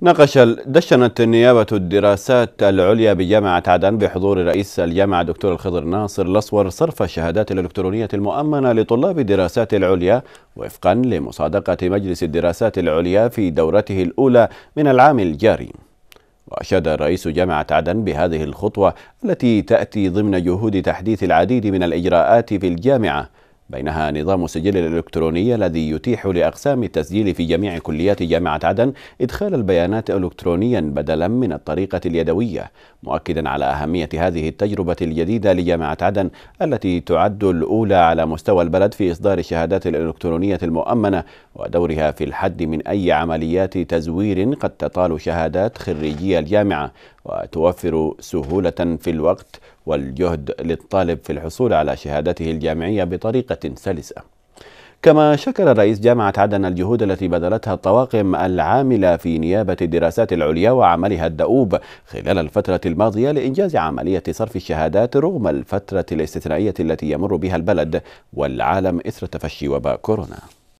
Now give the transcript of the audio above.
ناقش دشنت نيابة الدراسات العليا بجامعة عدن بحضور رئيس الجامعة دكتور الخضر ناصر الأصور صرف الشهادات الإلكترونية المؤمنة لطلاب الدراسات العليا وفقا لمصادقة مجلس الدراسات العليا في دورته الأولى من العام الجاري وأشاد رئيس جامعة عدن بهذه الخطوة التي تأتي ضمن جهود تحديث العديد من الإجراءات في الجامعة بينها نظام السجل الإلكتروني الذي يتيح لأقسام التسجيل في جميع كليات جامعة عدن إدخال البيانات إلكترونيا بدلا من الطريقة اليدوية مؤكدا على أهمية هذه التجربة الجديدة لجامعة عدن التي تعد الأولى على مستوى البلد في إصدار الشهادات الإلكترونية المؤمنة ودورها في الحد من أي عمليات تزوير قد تطال شهادات خريجي الجامعة وتوفر سهولة في الوقت والجهد للطالب في الحصول على شهادته الجامعية بطريقة سلسة كما شكر رئيس جامعة عدن الجهود التي بذلتها الطواقم العاملة في نيابة الدراسات العليا وعملها الدؤوب خلال الفترة الماضية لإنجاز عملية صرف الشهادات رغم الفترة الاستثنائية التي يمر بها البلد والعالم إثر تفشي وباء كورونا